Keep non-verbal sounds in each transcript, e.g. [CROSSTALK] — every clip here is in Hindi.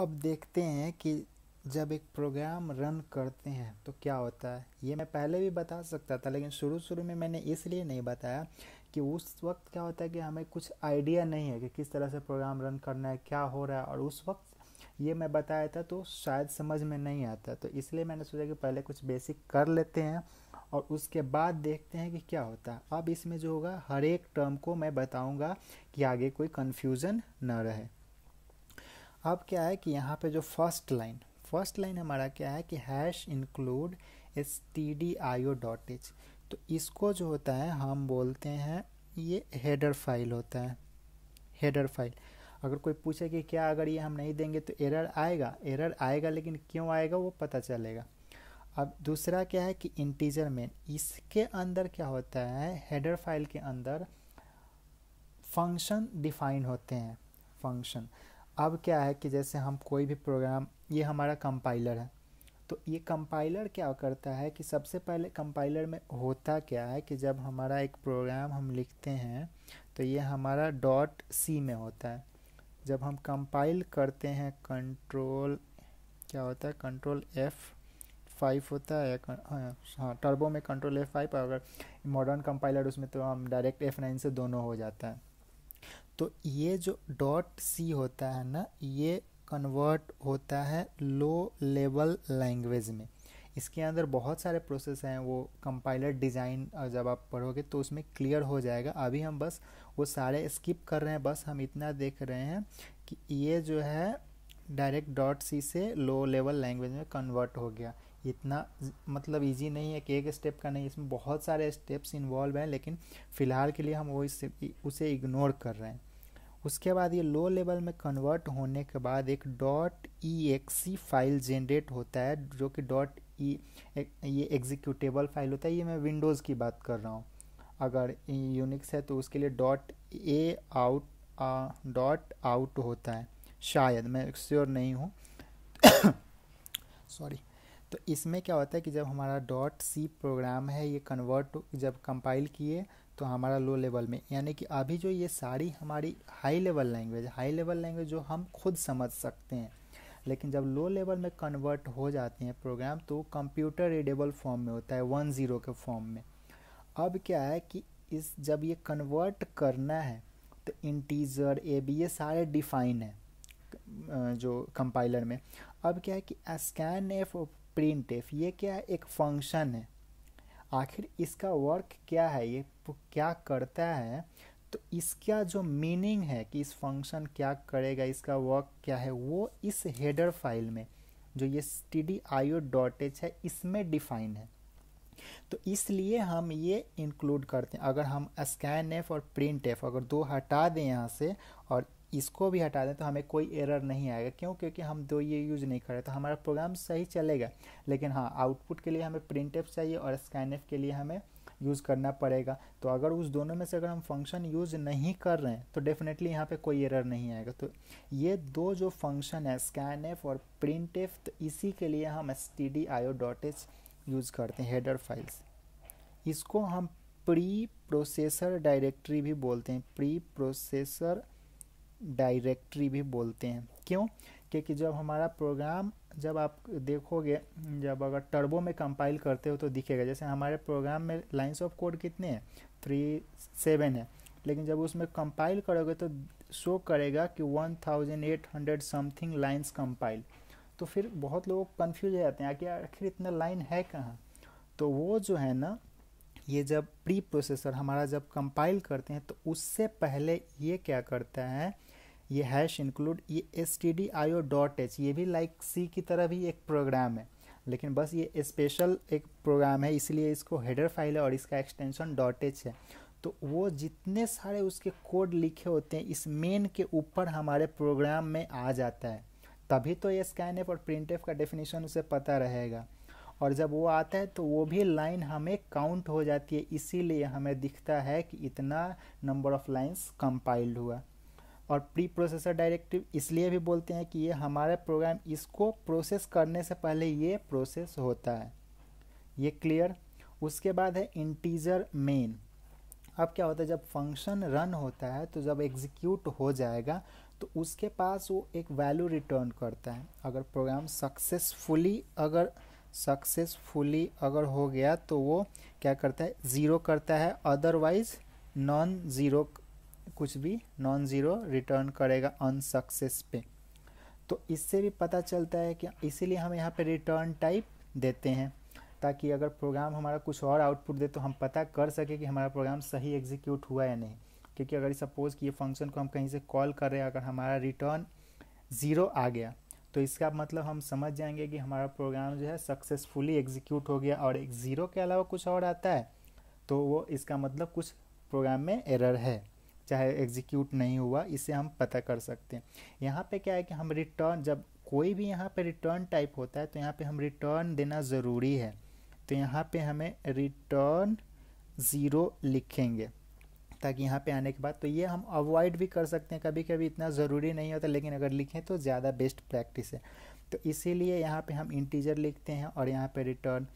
अब देखते हैं कि जब एक प्रोग्राम रन करते हैं तो क्या होता है ये मैं पहले भी बता सकता था लेकिन शुरू शुरू में मैंने इसलिए नहीं बताया कि उस वक्त क्या होता है कि हमें कुछ आइडिया नहीं है कि किस तरह से प्रोग्राम रन करना है क्या हो रहा है और उस वक्त ये मैं बताया था तो शायद समझ में नहीं आता तो इसलिए मैंने सोचा कि पहले कुछ बेसिक कर लेते हैं और उसके बाद देखते हैं कि क्या होता है अब इसमें जो होगा हर एक टर्म को मैं बताऊंगा कि आगे कोई कन्फ्यूज़न ना रहे अब क्या है कि यहाँ पे जो फर्स्ट लाइन फर्स्ट लाइन हमारा क्या है कि hash include S T D I O dot H तो इसको जो होता है हम बोलते हैं ये हेडर फाइल होता है हेडर फाइल अगर कोई पूछे कि क्या अगर ये हम नहीं देंगे तो एरर आएगा एरर आएगा लेकिन क्यों आएगा वो पता चलेगा अब दूसरा क्या है कि इंटीजर मेन इसके अंदर क्या होता है हेडर फाइल के अंदर फंक्शन डिफाइन होते हैं फंक्शन अब क्या है कि जैसे हम कोई भी प्रोग्राम ये हमारा कंपाइलर है तो ये कंपाइलर क्या करता है कि सबसे पहले कंपाइलर में होता क्या है कि जब हमारा एक प्रोग्राम हम लिखते हैं तो ये हमारा डॉट सी में होता है जब हम कंपाइल करते हैं कंट्रोल क्या होता है कंट्रोल एफ़ फाइव होता है हाँ टर्बो हाँ, में कंट्रोल एफ फाइव अगर मॉडर्न कंपाइलर उसमें तो हम डायरेक्ट एफ नाइन से दोनों हो जाता है तो ये जो डॉट सी होता है ना ये कन्वर्ट होता है लो लेवल लैंग्वेज में इसके अंदर बहुत सारे प्रोसेस हैं वो कंपाइलर डिज़ाइन जब आप पढ़ोगे तो उसमें क्लियर हो जाएगा अभी हम बस वो सारे स्किप कर रहे हैं बस हम इतना देख रहे हैं कि ये जो है डायरेक्ट डॉट सी से लो लेवल लैंग्वेज में कन्वर्ट हो गया इतना मतलब इजी नहीं है कि एक स्टेप का नहीं इसमें बहुत सारे स्टेप्स इन्वॉल्व हैं लेकिन फ़िलहाल के लिए हम वो इस उसे इग्नोर कर रहे हैं उसके बाद ये लो लेवल में कन्वर्ट होने के बाद एक dot E C file generate होता है जो कि डॉट ई e, ये एग्जीक्यूटेबल फाइल होता है ये मैं विंडोज़ की बात कर रहा हूँ अगर यूनिक्स है तो उसके लिए dot A out dot out होता है शायद मैं श्योर नहीं हूँ सॉरी [COUGHS] तो इसमें क्या होता है कि जब हमारा डॉट सी प्रोग्राम है ये कन्वर्ट जब कंपाइल किए तो हमारा लो लेवल में यानी कि अभी जो ये सारी हमारी high level language high level language जो हम खुद समझ सकते हैं लेकिन जब लो लेवल में कन्वर्ट हो जाते हैं प्रोग्राम तो कंप्यूटर रीडेबल फॉर्म में होता है वन ज़ीरो के फॉर्म में अब क्या है कि इस जब ये कन्वर्ट करना है तो इंटीजर ए बी ये सारे डिफाइन है जो कंपाइलर में अब क्या है कि स्कैन एफ प्रिंट एफ ये क्या है एक फंक्शन है आखिर इसका वर्क क्या है ये क्या करता है तो इसका जो मीनिंग है कि इस फंक्शन क्या करेगा इसका वर्क क्या है वो इस हेडर फाइल में जो ये T D I O dot H है इसमें डिफाइन है तो इसलिए हम ये इंक्लूड करते हैं अगर हम स्कैन एफ और प्रिंट एफ अगर दो हटा दें यहाँ से और इसको भी हटा दें तो हमें कोई एरर नहीं आएगा क्यों क्योंकि हम दो ये यूज़ नहीं कर रहे तो हमारा प्रोग्राम सही चलेगा लेकिन हाँ आउटपुट के लिए हमें प्रिंट चाहिए और स्कैन के लिए हमें यूज़ करना पड़ेगा तो अगर उस दोनों में से अगर हम फंक्शन यूज़ नहीं कर रहे हैं तो डेफिनेटली यहाँ पे कोई एरर नहीं आएगा तो ये दो जो फंक्शन है स्कैन एफ और प्रिंट एफ तो इसी के लिए हम S T D I O dot H use करते हैं हेडर फाइल्स इसको हम प्री प्रोसेसर डायरेक्टरी भी बोलते हैं प्री प्रोसेसर डायरेक्टरी भी बोलते हैं क्यों क्योंकि जब हमारा प्रोग्राम जब आप देखोगे जब अगर टर्बो में कंपाइल करते हो तो दिखेगा जैसे हमारे प्रोग्राम में लाइंस ऑफ कोड कितने हैं थ्री सेवन है लेकिन जब उसमें कंपाइल करोगे तो शो करेगा कि one thousand eight hundred something lines compile तो फिर बहुत लोग कन्फ्यूज हो जाते हैं कि आखिर इतना लाइन है कहाँ तो वो जो है ना ये जब प्री प्रोसेसर हमारा जब कंपाइल करते हैं तो उससे पहले ये क्या करता है ये हैश इंक्लूड ये S T D I O dot H ये भी लाइक सी की तरह भी एक प्रोग्राम है लेकिन बस ये स्पेशल एक प्रोग्राम है इसलिए इसको हेडर फाइल है और इसका एक्सटेंशन डॉट एच है तो वो जितने सारे उसके कोड लिखे होते हैं इस मेन के ऊपर हमारे प्रोग्राम में आ जाता है तभी तो ये स्कैन एफ और प्रिंट एफ का डेफिनेशन उसे पता रहेगा और जब वो आता है तो वो भी लाइन हमें काउंट हो जाती है इसीलिए हमें दिखता है कि इतना नंबर ऑफ़ लाइंस कंपाइल्ड हुआ और प्री प्रोसेसर डायरेक्टिव इसलिए भी बोलते हैं कि ये हमारे प्रोग्राम इसको प्रोसेस करने से पहले ये प्रोसेस होता है ये क्लियर उसके बाद है इंटीजर मेन अब क्या होता है जब फंक्शन रन होता है तो जब एग्जीक्यूट हो जाएगा तो उसके पास वो एक वैल्यू रिटर्न करता है अगर प्रोग्राम सक्सेसफुली अगर सक्सेसफुली अगर हो गया तो वो क्या करता है ज़ीरो करता है अदरवाइज नॉन ज़ीरो कुछ भी नॉन ज़ीरो रिटर्न करेगा अनसक्सेस पे तो इससे भी पता चलता है कि इसीलिए हम यहाँ पे रिटर्न टाइप देते हैं ताकि अगर प्रोग्राम हमारा कुछ और आउटपुट दे तो हम पता कर सके कि हमारा प्रोग्राम सही एग्जीक्यूट हुआ या नहीं क्योंकि अगर सपोज़ कि ये फंक्शन को हम कहीं से कॉल कर रहे हैं अगर हमारा रिटर्न ज़ीरो आ गया तो इसका मतलब हम समझ जाएंगे कि हमारा प्रोग्राम जो है सक्सेसफुली एग्जीक्यूट हो गया और एक ज़ीरो के अलावा कुछ और आता है तो वो इसका मतलब कुछ प्रोग्राम में एरर है चाहे एग्जीक्यूट नहीं हुआ इसे हम पता कर सकते हैं यहाँ पे क्या है कि हम रिटर्न जब कोई भी यहाँ पे रिटर्न टाइप होता है तो यहाँ पे हम रिटर्न देना ज़रूरी है तो यहाँ पे हमें रिटर्न ज़ीरो लिखेंगे ताकि यहाँ पे आने के बाद तो ये हम अवॉइड भी कर सकते हैं कभी कभी इतना ज़रूरी नहीं होता लेकिन अगर लिखें तो ज़्यादा बेस्ट प्रैक्टिस है तो इसीलिए यहाँ पे हम इंटीजर लिखते हैं और यहाँ पे रिटर्न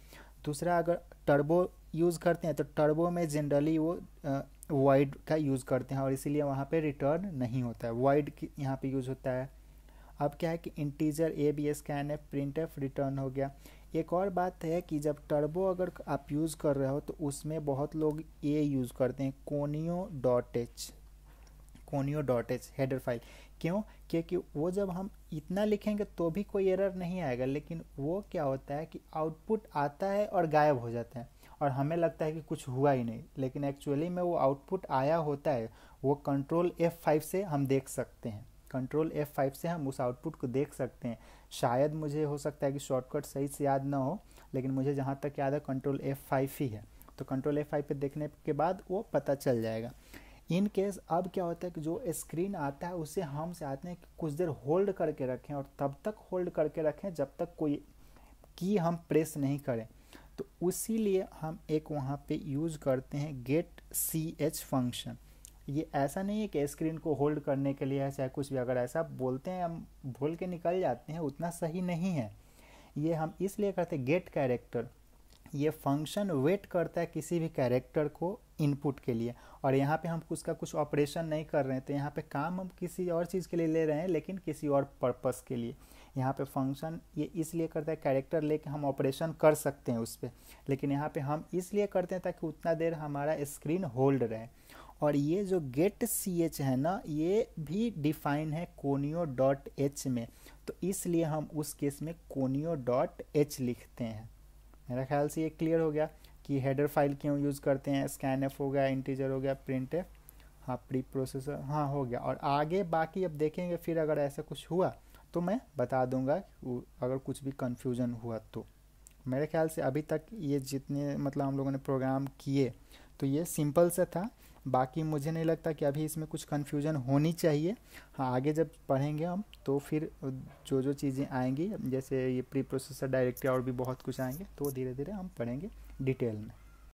दूसरा अगर टर्बो यूज़ करते हैं तो टर्बो में जनरली वो वाइड का यूज़ करते हैं और इसीलिए वहाँ पे रिटर्न नहीं होता है वाइड यहाँ पे यूज़ होता है अब क्या है कि integer A B scan F print F return हो गया एक और बात है कि जब टर्बो अगर आप यूज़ कर रहे हो तो उसमें बहुत लोग ए यूज़ करते हैं conio dot H conio dot H header file क्यों क्योंकि वो जब हम इतना लिखेंगे तो भी कोई एरर नहीं आएगा लेकिन वो क्या होता है कि आउटपुट आता है और गायब हो जाता है और हमें लगता है कि कुछ हुआ ही नहीं लेकिन एक्चुअली में वो आउटपुट आया होता है वो कंट्रोल एफ फाइव से हम देख सकते हैं कंट्रोल एफ फाइव से हम उस आउटपुट को देख सकते हैं शायद मुझे हो सकता है कि शॉर्टकट सही से याद ना हो लेकिन मुझे जहाँ तक याद है कंट्रोल एफ फाइव ही है तो कंट्रोल फाइव पर देखने के बाद वो पता चल जाएगा इन केस अब क्या होता है कि जो स्क्रीन आता है उसे हम चाहते हैं कि कुछ देर होल्ड करके रखें और तब तक होल्ड करके रखें जब तक कोई की हम प्रेस नहीं करें तो उसी लिए हम एक वहाँ पे यूज करते हैं गेट सी एच फंक्शन ये ऐसा नहीं है कि स्क्रीन को होल्ड करने के लिए है चाहे कुछ भी अगर ऐसा बोलते हैं हम भूल के निकल जाते हैं उतना सही नहीं है ये हम इसलिए करते हैं गेट कैरेक्टर ये फंक्शन वेट करता है किसी भी कैरेक्टर को इनपुट के लिए और यहाँ पे हम उसका कुछ ऑपरेशन नहीं कर रहे हैं तो यहाँ पे काम हम किसी और चीज़ के लिए ले रहे हैं लेकिन किसी और पर्पस के लिए यहाँ पे फंक्शन ये इसलिए करता है कैरेक्टर लेके हम ऑपरेशन कर सकते हैं उस पर लेकिन यहाँ पे हम इसलिए करते हैं ताकि उतना देर हमारा स्क्रीन होल्ड रहे और ये जो गेट सी एच है ना ये भी डिफाइन है कोनियो डॉट एच में तो इसलिए हम उस केस में कोनियो डॉट एच लिखते हैं मेरा ख्याल से ये क्लियर हो गया कि हेडर फाइल क्यों यूज़ करते हैं स्कैन एफ हो गया इंटीजर हो गया प्रिंट एफ हाँ प्री प्रोसेसर हाँ हो गया और आगे बाकी अब देखेंगे फिर अगर ऐसा कुछ हुआ तो मैं बता दूंगा अगर कुछ भी कन्फ्यूज़न हुआ तो मेरे ख्याल से अभी तक ये जितने मतलब हम लोगों ने प्रोग्राम किए तो ये सिंपल सा था बाकी मुझे नहीं लगता कि अभी इसमें कुछ कन्फ्यूजन होनी चाहिए हाँ आगे जब पढ़ेंगे हम तो फिर जो जो चीज़ें आएंगी जैसे ये प्री प्रोसेसर डायरेक्टरी और भी बहुत कुछ आएंगे तो धीरे धीरे हम पढ़ेंगे डिटेल में